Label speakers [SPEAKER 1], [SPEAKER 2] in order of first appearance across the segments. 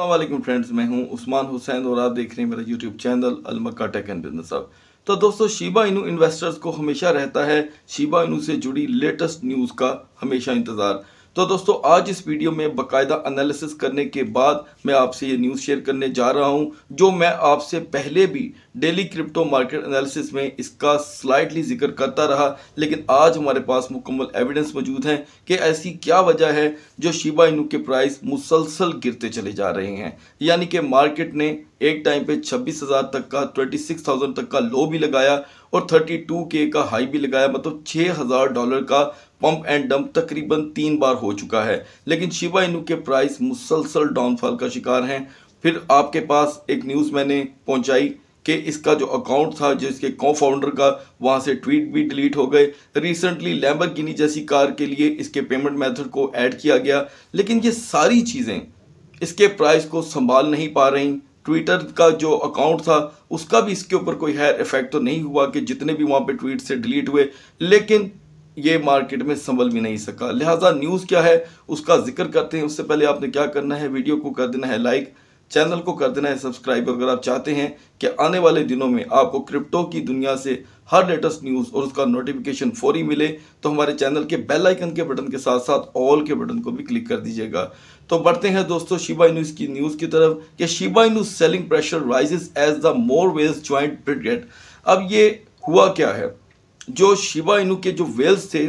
[SPEAKER 1] अल्लाम फ्रेंड्स मैं हूं उस्मान हुसैन और आप देख रहे हैं मेरा यूट्यूब चैनल अलमक्का टेक एंड बिजनेस अब तो दोस्तों शीबा इनू इन्वेस्टर्स को हमेशा रहता है शीबा इनू से जुड़ी लेटेस्ट न्यूज़ का हमेशा इंतज़ार तो दोस्तों आज इस वीडियो में बकायदा एनालिसिस करने के बाद मैं आपसे ये न्यूज़ शेयर करने जा रहा हूँ जो मैं आपसे पहले भी डेली क्रिप्टो मार्केट एनालिसिस में इसका स्लाइडली जिक्र करता रहा लेकिन आज हमारे पास मुकम्मल एविडेंस मौजूद हैं कि ऐसी क्या वजह है जो शिबा इनू के प्राइस मुसलसल गिरते चले जा रहे हैं यानी कि मार्केट ने एक टाइम पे 26,000 तक का 26,000 तक का लो भी लगाया और 32K का हाई भी लगाया मतलब 6,000 डॉलर का पंप एंड डंप तकरीबन तीन बार हो चुका है लेकिन शिवा इनू के प्राइस मुसलसल डाउनफॉल का शिकार हैं फिर आपके पास एक न्यूज़ मैंने पहुंचाई कि इसका जो अकाउंट था जिसके को फाउंडर का वहाँ से ट्वीट भी डिलीट हो गए रिसेंटली लैम्बर जैसी कार के लिए इसके पेमेंट मेथड को ऐड किया गया लेकिन ये सारी चीज़ें इसके प्राइस को संभाल नहीं पा रही ट्विटर का जो अकाउंट था उसका भी इसके ऊपर कोई हैर इफेक्ट तो नहीं हुआ कि जितने भी वहाँ पे ट्वीट से डिलीट हुए लेकिन ये मार्केट में संभल भी नहीं सका लिहाजा न्यूज़ क्या है उसका जिक्र करते हैं उससे पहले आपने क्या करना है वीडियो को कर देना है लाइक चैनल को कर देना है सब्सक्राइब अगर आप चाहते हैं कि आने वाले दिनों में आपको क्रिप्टो की दुनिया से हर लेटेस्ट न्यूज़ और उसका नोटिफिकेशन फौरी मिले तो हमारे चैनल के बेल आइकन के बटन के साथ साथ ऑल के बटन को भी क्लिक कर दीजिएगा तो बढ़ते हैं दोस्तों शिबा इनू की न्यूज़ की तरफ कि Shiba Inu selling pressure rises as the more whales joint brigade अब ये हुआ क्या है जो शिवा इनू के जो वेल्स थे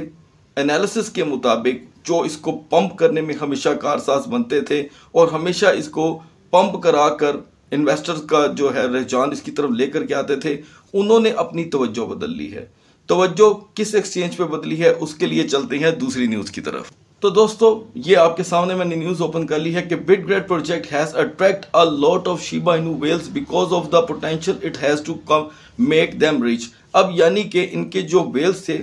[SPEAKER 1] एनालिसिस के मुताबिक जो इसको पंप करने में हमेशा कारसाज बनते थे और हमेशा इसको पंप करा कर इन्वेस्टर्स का जो है रहजान इसकी तरफ लेकर के आते थे उन्होंने अपनी तवज्जो बदल ली है तवज्जो किस एक्सचेंज पे बदली है उसके लिए चलते हैं दूसरी न्यूज़ की तरफ तो दोस्तों ये आपके सामने मैंने न्यूज़ ओपन कर ली है कि Bitgert project has attract a lot of Shiba Inu whales because of the potential it has to come make them rich अब यानी कि इनके जो वेल्स थे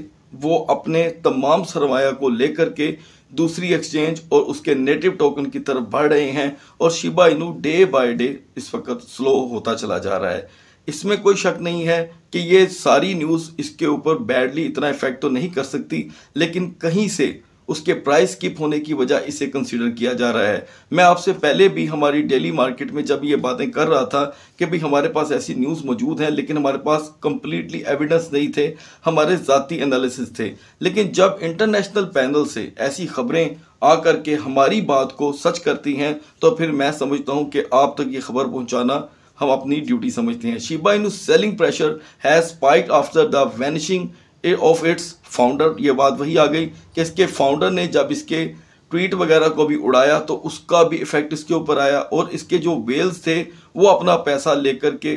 [SPEAKER 1] वो अपने तमाम सरमाया को लेकर के दूसरी एक्सचेंज और उसके नेटिव टोकन की तरफ बढ़ रहे हैं और Shiba Inu day by day इस वक्त स्लो होता चला जा रहा है इसमें कोई शक नहीं है कि ये सारी न्यूज़ इसके ऊपर बैडली इतना इफेक्ट तो नहीं कर सकती लेकिन कहीं से उसके प्राइस किप होने की वजह इसे कंसिडर किया जा रहा है मैं आपसे पहले भी हमारी डेली मार्केट में जब ये बातें कर रहा था कि भाई हमारे पास ऐसी न्यूज़ मौजूद हैं लेकिन हमारे पास कंप्लीटली एविडेंस नहीं थे हमारे ज़ाती एनालिसिस थे लेकिन जब इंटरनेशनल पैनल से ऐसी खबरें आ करके हमारी बात को सच करती हैं तो फिर मैं समझता हूँ कि आप तक ये खबर पहुँचाना हम अपनी ड्यूटी समझते हैं Shiba Inu selling pressure has spike after the vanishing a of its founder ये बात वही आ गई कि इसके फाउंडर ने जब इसके ट्वीट वगैरह को भी उड़ाया तो उसका भी इफेक्ट इसके ऊपर आया और इसके जो वेल्स थे वो अपना पैसा लेकर के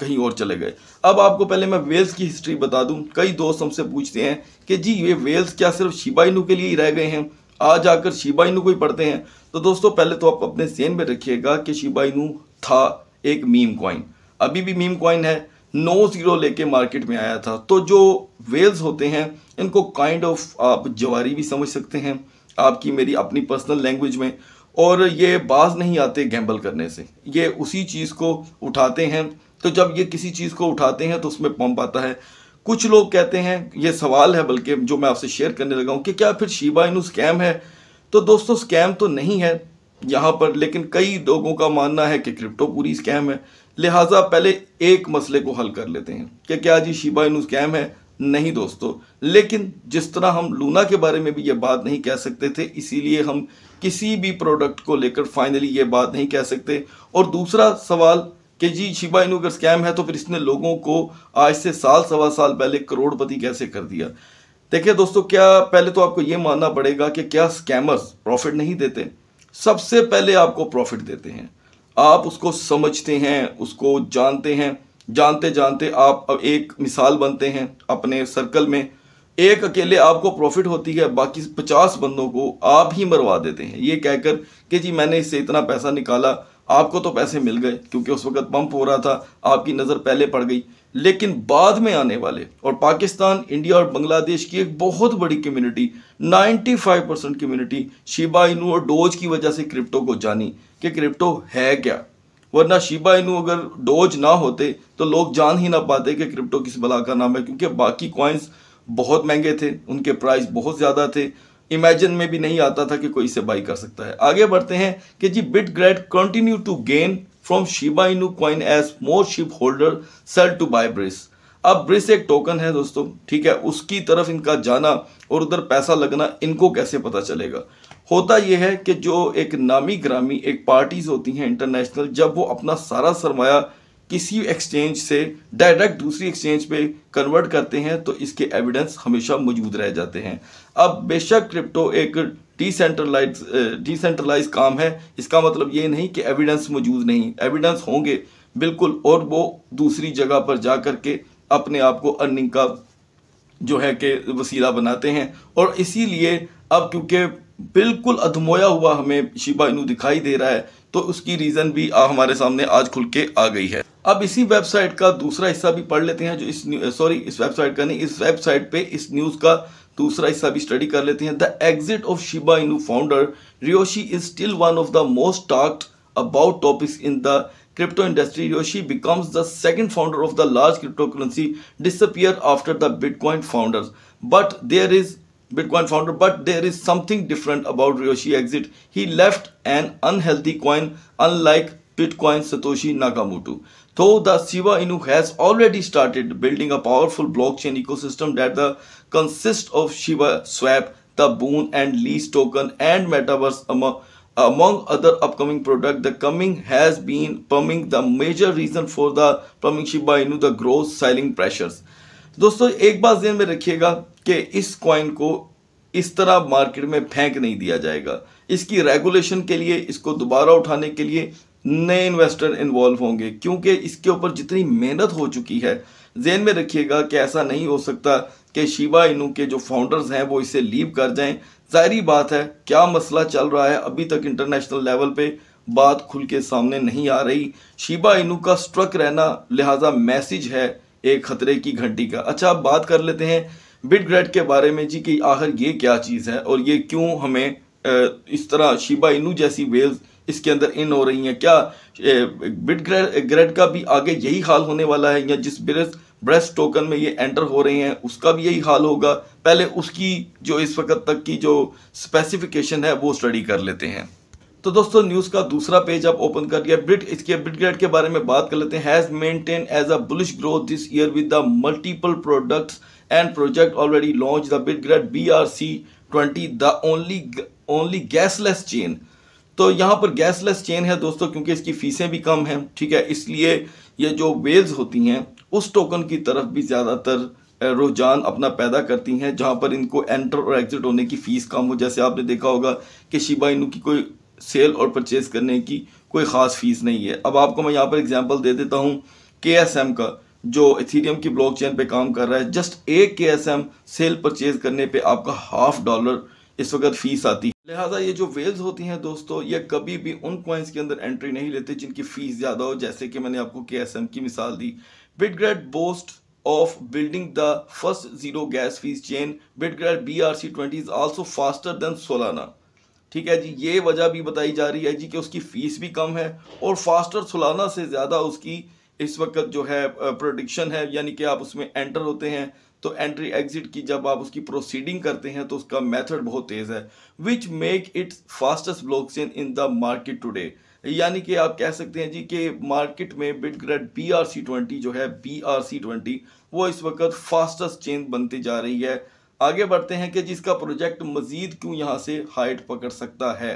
[SPEAKER 1] कहीं और चले गए अब आपको पहले मैं वेल्स की हिस्ट्री बता दूं कई दोस्त हमसे पूछते हैं कि जी ये वेल्स क्या सिर्फ शिबाइनू के लिए ही रह गए हैं आज आकर शिबाइनू को ही पढ़ते हैं तो दोस्तों पहले तो आप अपने सेन में रखिएगा कि शिबाइनू था एक मीम कॉइन अभी भी मीम कॉइन है नो ज़ीरो लेके मार्केट में आया था तो जो वेल्स होते हैं इनको काइंड ऑफ आप जवारी भी समझ सकते हैं आपकी मेरी अपनी पर्सनल लैंग्वेज में और ये बाज नहीं आते गैम्बल करने से ये उसी चीज़ को उठाते हैं तो जब ये किसी चीज़ को उठाते हैं तो उसमें पंप आता है कुछ लोग कहते हैं ये सवाल है बल्कि जो मैं आपसे शेयर करने लगा हूँ कि क्या फिर शिबा इनू स्कैम है तो दोस्तों स्कैम तो नहीं है यहाँ पर लेकिन कई लोगों का मानना है कि क्रिप्टो पूरी स्कैम है लिहाजा पहले एक मसले को हल कर लेते हैं कि क्या जी शिबा इनू स्कैम है नहीं दोस्तों लेकिन जिस तरह हम लूना के बारे में भी ये बात नहीं कह सकते थे इसीलिए हम किसी भी प्रोडक्ट को लेकर फाइनली ये बात नहीं कह सकते और दूसरा सवाल कि जी शिबा इनू अगर स्कैम है तो फिर इसने लोगों को आज से साल सवा साल पहले करोड़पति कैसे कर दिया देखिए दोस्तों क्या पहले तो आपको ये मानना पड़ेगा कि क्या स्कैमर्स प्रॉफिट नहीं देते सबसे पहले आपको प्रॉफिट देते हैं आप उसको समझते हैं उसको जानते हैं जानते जानते आप एक मिसाल बनते हैं अपने सर्कल में एक अकेले आपको प्रॉफिट होती है बाकी पचास बंदों को आप ही मरवा देते हैं ये कहकर कि जी मैंने इससे इतना पैसा निकाला आपको तो पैसे मिल गए क्योंकि उस वक्त पंप हो रहा था आपकी नज़र पहले पड़ गई लेकिन बाद में आने वाले और पाकिस्तान इंडिया और बांग्लादेश की एक बहुत बड़ी community 95 percent community Shiba Inu और डोज की वजह से क्रिप्टो को जानी कि क्रिप्टो है क्या वरना शिबा इनू अगर डोज ना होते तो लोग जान ही ना पाते कि क्रिप्टो किस बला का नाम है क्योंकि बाकी कॉइन्स बहुत महंगे थे उनके प्राइस बहुत ज़्यादा थे इमेजिन में भी नहीं आता था कि कोई इसे बाई कर सकता है आगे बढ़ते हैं कि जी Bitgert continue to gain from Shiba Inu coin as more SHIB holder sell to buy Brise अब ब्रिस एक टोकन है दोस्तों ठीक है उसकी तरफ इनका जाना और उधर पैसा लगना इनको कैसे पता चलेगा होता यह है कि जो एक नामी ग्रामी एक पार्टीज होती हैं इंटरनेशनल जब वो अपना सारा सरमाया किसी एक्सचेंज से डायरेक्ट दूसरी एक्सचेंज पे कन्वर्ट करते हैं तो इसके एविडेंस हमेशा मौजूद रह जाते हैं अब बेशक क्रिप्टो एक डिसेंट्रलाइज डिसेंट्रलाइज काम है इसका मतलब ये नहीं कि एविडेंस मौजूद नहीं एविडेंस होंगे बिल्कुल और वो दूसरी जगह पर जा कर के अपने आप को अर्निंग का जो है कि वसीला बनाते हैं और इसीलिए अब क्योंकि बिल्कुल अधमोया हुआ हमें शिबा इनू दिखाई दे रहा है तो उसकी रीज़न भी हमारे सामने आज खुल के आ गई है अब इसी वेबसाइट का दूसरा हिस्सा भी पढ़ लेते हैं जो इस सॉरी इस वेबसाइट का नहीं इस वेबसाइट पे इस न्यूज का दूसरा हिस्सा भी स्टडी कर लेते हैं the exit of Shiba Inu founder Ryoshi is still one of the most talked about topics in the crypto industry Ryoshi becomes the second founder of the large cryptocurrency disappear after the Bitcoin founder but there is Bitcoin founder, but there is something different about Ryoshi exit. He left an unhealthy coin, unlike Bitcoin Satoshi Nakamoto. Though the Shiba Inu has already started building a powerful blockchain ecosystem that the, consists of Shiba Swap, the Boon and Lease token and Metaverse among, among other upcoming product the coming has been pumping the major reason for the pumping Shiba Inu the growth selling pressures. दोस्तों एक बात ध्यान में रखिएगा कि इस coin को इस तरह मार्केट में फेंक नहीं दिया जाएगा इसकी रेगुलेशन के लिए इसको दोबारा उठाने के लिए नए इन्वेस्टर इन्वॉल्व होंगे क्योंकि इसके ऊपर जितनी मेहनत हो चुकी है जेन में रखिएगा कि ऐसा नहीं हो सकता कि शिवा इनू के जो फाउंडर्स हैं वो इसे लीव कर जाएं जाहरी बात है क्या मसला चल रहा है अभी तक इंटरनेशनल लेवल पे बात खुल के सामने नहीं आ रही शिबा इनू का स्ट्रक रहना लिहाजा मैसेज है एक खतरे की घंटी का अच्छा आप बात कर लेते हैं बिट ग्रेड के बारे में जी कि आखिर ये क्या चीज़ है और ये क्यों हमें इस तरह शिबा इनू जैसी वेल्स इसके अंदर इन हो रही हैं क्या बिट ग्रेड ग्रेड का भी आगे यही हाल होने वाला है या जिस ब्रेस ब्रेस्ट टोकन में ये एंटर हो रहे हैं उसका भी यही हाल होगा पहले उसकी जो इस वक्त तक की जो स्पेसिफिकेशन है वो स्टडी कर लेते हैं तो दोस्तों न्यूज़ का दूसरा पेज आप ओपन कर लिया ब्रिट इसके ब्रिट ग्रेड के बारे में बात कर लेते हैं has maintain as a bullish growth this year with the multiple products and project already launch the Bitgert B R C twenty the only only gasless chain तो यहाँ पर गैसलेस चेन है दोस्तों क्योंकि इसकी फीसें भी कम हैं ठीक है इसलिए ये जो वेल्स होती हैं उस टोकन की तरफ भी ज़्यादातर रुझान अपना पैदा करती हैं जहाँ पर इनको एंटर और एग्जिट होने की फ़ीस कम हो जैसे आपने देखा होगा कि शिबा इनू की कोई सेल और परचेज़ करने की कोई ख़ास फ़ीस नहीं है अब आपको मैं यहाँ पर एग्जाम्पल दे देता हूँ के का जो इथीरियम की ब्लॉक पे काम कर रहा है जस्ट एक के सेल परचेज करने पर आपका हाफ डॉलर इस वक्त फीस आती है लिहाजा ये जो वेल्स होती हैं दोस्तों ये कभी भी उन कॉइन्स के अंदर एंट्री नहीं लेते जिनकी फ़ीस ज़्यादा हो जैसे कि मैंने आपको के एस एम की मिसाल दी Bitgert boast of building the first zero gas fees chain bitgrad brc20 is also faster than solana ठीक है जी ये वजह भी बताई जा रही है जी कि उसकी फ़ीस भी कम है और फास्टर सोलाना से ज़्यादा उसकी इस वक्त जो है प्रोडिक्शन है यानी कि आप उसमें एंटर होते हैं तो एंट्री एग्जिट की जब आप उसकी प्रोसीडिंग करते हैं तो उसका मेथड बहुत तेज़ है which make its fastest blockchain in the market today यानी कि आप कह सकते हैं जी कि मार्केट में Bitgert B R C twenty जो है बी आर सी ट्वेंटी वो इस वक्त फास्टेस्ट चेन बनती जा रही है आगे बढ़ते हैं कि जिसका प्रोजेक्ट मज़ीद क्यों यहाँ से हाइट पकड़ सकता है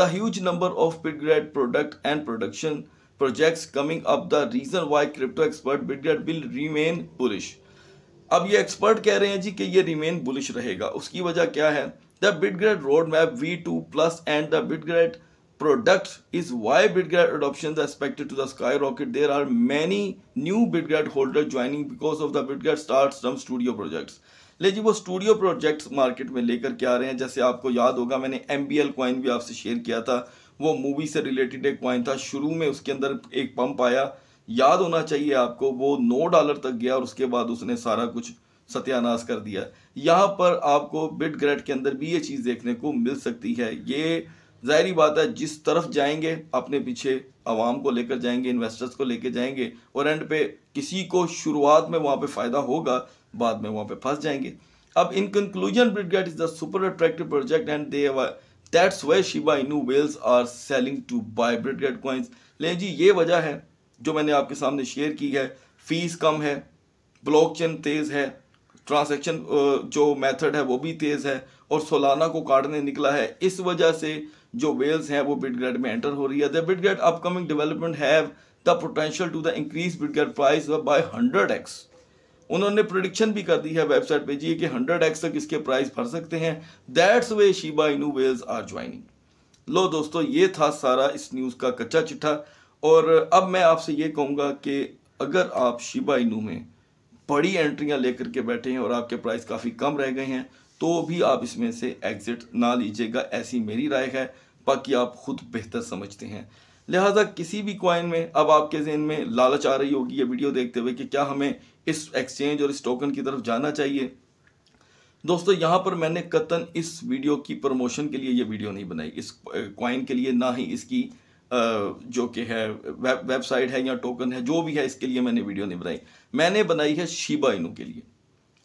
[SPEAKER 1] the huge number of Bitgert product and production projects coming up the reason why crypto expert Bitgert will remain bullish अब ये एक्सपर्ट कह रहे हैं जी कि ये रिमेन बुलिश रहेगा उसकी वजह क्या है the Bitgert road map V two plus and the Bitgert product is why BitGrad adoptions are expected to the skyrocket. There are many new BitGrad holders joining because of the BitGrad start some studio projects ले जी वो studio projects market में लेकर के आ रहे हैं जैसे आपको याद होगा मैंने एम बी एल कॉइन भी आपसे शेयर किया था वो मूवी से रिलेटेड एक कॉइन था शुरू में उसके अंदर एक पंप आया याद होना चाहिए आपको वो नौ डॉलर तक गया और उसके बाद उसने सारा कुछ सत्यानाश कर दिया यहाँ पर आपको बिट ग्रेड के अंदर भी ये चीज़ देखने को मिल सकती है ये जाहरी बात है जिस तरफ जाएंगे अपने पीछे आवाम को लेकर जाएंगे इन्वेस्टर्स को लेकर जाएंगे और एंड पे किसी को शुरुआत में वहाँ पे फ़ायदा होगा बाद में वहाँ पे फंस जाएंगे अब in conclusion gate is the super attractive project and they that's why Shiba Inu whales are selling to buy gate coins ले जी ये वजह है जो मैंने आपके सामने शेयर की है फीस कम है ब्लॉकचेन तेज़ है ट्रांसैक्शन जो मेथड है वो भी तेज़ है और सोलाना को काटने निकला है इस वजह से जो वेल्स हैं वो बिटग्रेड में एंटर हो रही है the Bitgert upcoming development have the potential to the increase Bitgert price by hundred X उन्होंने प्रोडिक्शन भी कर दी है वेबसाइट पे जी कि हंड्रेड एक्स तक इसके प्राइस भर सकते हैं that's why Shiba Inu whales are joining लो दोस्तों ये था सारा इस न्यूज़ का कच्चा चिट्ठा और अब मैं आपसे ये कहूँगा कि अगर आप शिबा इनू में बड़ी एंट्रियाँ लेकर के बैठे हैं और आपके प्राइस काफ़ी कम रह गए हैं तो भी आप इसमें से एग्ज़िट ना लीजिएगा ऐसी मेरी राय है बाकी आप ख़ुद बेहतर समझते हैं लिहाजा किसी भी कॉइन में अब आपके जहन में लालच आ रही होगी ये वीडियो देखते हुए कि क्या हमें इस एक्सचेंज और इस टोकन की तरफ जाना चाहिए दोस्तों यहाँ पर मैंने कतन इस वीडियो की प्रमोशन के लिए ये वीडियो नहीं बनाई इस कॉइन के लिए ना ही इसकी जो कि है वेब वेबसाइट है या टोकन है जो भी है इसके लिए मैंने वीडियो नहीं बनाई मैंने बनाई है शीबा इनू के लिए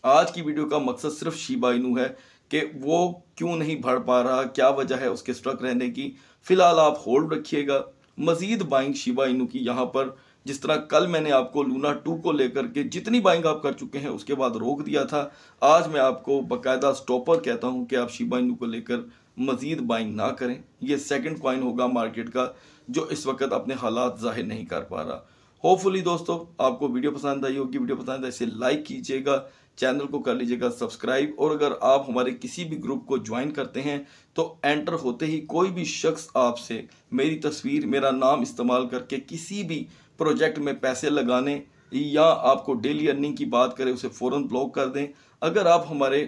[SPEAKER 1] आज की वीडियो का मकसद सिर्फ शीबा इनू है कि वो क्यों नहीं भर पा रहा क्या वजह है उसके स्ट्रक रहने की फ़िलहाल आप होल्ड रखिएगा मज़ीद बाइंग शीबा इनू की यहाँ पर जिस तरह कल मैंने आपको लूना टू को लेकर के जितनी बाइंग आप कर चुके हैं उसके बाद रोक दिया था आज मैं आपको बाकायदा स्टॉपर कहता हूँ कि आप शीबा इनू को लेकर मज़ीद बाइंग ना करें यह सेकेंड कॉइन होगा मार्केट का जो इस वक्त अपने हालात जाहिर नहीं कर पा रहा होपफुली दोस्तों आपको वीडियो पसंद आई होगी वीडियो पसंद आए तो इसे लाइक कीजिएगा चैनल को कर लीजिएगा सब्सक्राइब और अगर आप हमारे किसी भी ग्रुप को ज्वाइन करते हैं तो एंटर होते ही कोई भी शख्स आपसे मेरी तस्वीर मेरा नाम इस्तेमाल करके किसी भी प्रोजेक्ट में पैसे लगाने या आपको डेली अर्निंग की बात करें उसे फ़ौर ब्लॉक कर दें अगर आप हमारे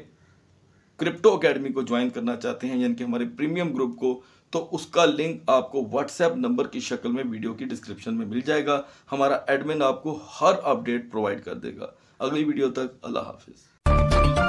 [SPEAKER 1] क्रिप्टो अकेडमी को ज्वाइन करना चाहते हैं यानी कि हमारे प्रीमियम ग्रुप को तो उसका लिंक आपको व्हाट्सएप नंबर की शक्ल में वीडियो की डिस्क्रिप्शन में मिल जाएगा हमारा एडमिन आपको हर अपडेट प्रोवाइड कर देगा अगली वीडियो तक अल्लाह हाफिज़